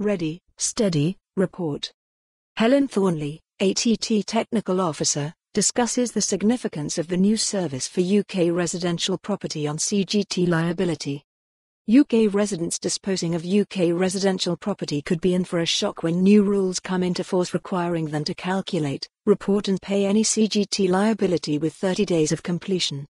Ready, Steady, Report. Helen Thornley, ATT Technical Officer, discusses the significance of the new service for UK residential property on CGT liability. UK residents disposing of UK residential property could be in for a shock when new rules come into force requiring them to calculate, report, and pay any CGT liability with 30 days of completion.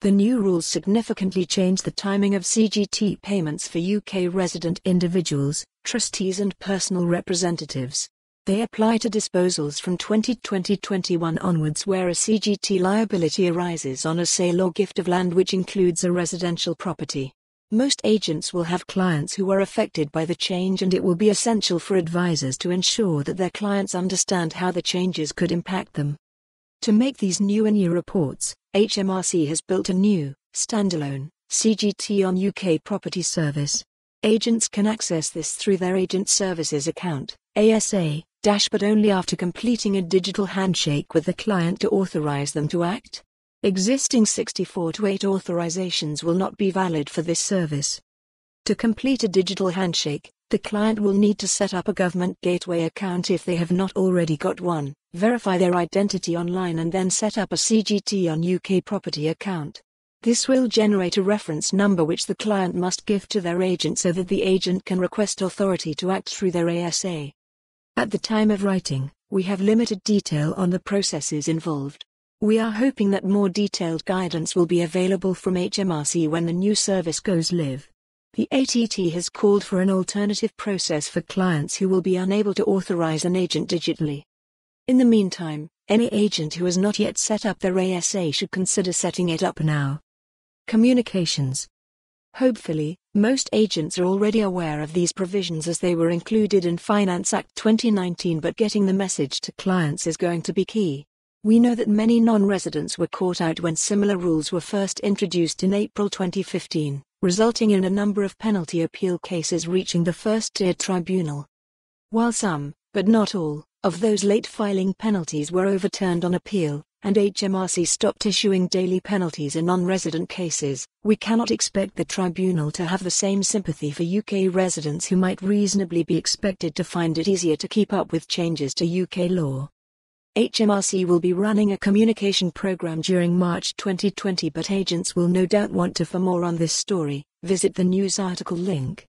The new rules significantly change the timing of CGT payments for UK resident individuals, trustees and personal representatives. They apply to disposals from 2020-21 onwards where a CGT liability arises on a sale or gift of land which includes a residential property. Most agents will have clients who are affected by the change and it will be essential for advisors to ensure that their clients understand how the changes could impact them. To make these new year reports, HMRC has built a new, standalone, CGT on UK property service. Agents can access this through their Agent Services account, ASA, dashboard only after completing a digital handshake with the client to authorize them to act. Existing 64 to 8 authorizations will not be valid for this service. To complete a digital handshake, the client will need to set up a government gateway account if they have not already got one, verify their identity online and then set up a CGT on UK property account. This will generate a reference number which the client must give to their agent so that the agent can request authority to act through their ASA. At the time of writing, we have limited detail on the processes involved. We are hoping that more detailed guidance will be available from HMRC when the new service goes live. The ATT has called for an alternative process for clients who will be unable to authorize an agent digitally. In the meantime, any agent who has not yet set up their ASA should consider setting it up now. Communications Hopefully, most agents are already aware of these provisions as they were included in Finance Act 2019, but getting the message to clients is going to be key. We know that many non residents were caught out when similar rules were first introduced in April 2015 resulting in a number of penalty appeal cases reaching the first-tier tribunal. While some, but not all, of those late filing penalties were overturned on appeal, and HMRC stopped issuing daily penalties in non-resident cases, we cannot expect the tribunal to have the same sympathy for UK residents who might reasonably be expected to find it easier to keep up with changes to UK law. HMRC will be running a communication program during March 2020 but agents will no doubt want to for more on this story, visit the news article link.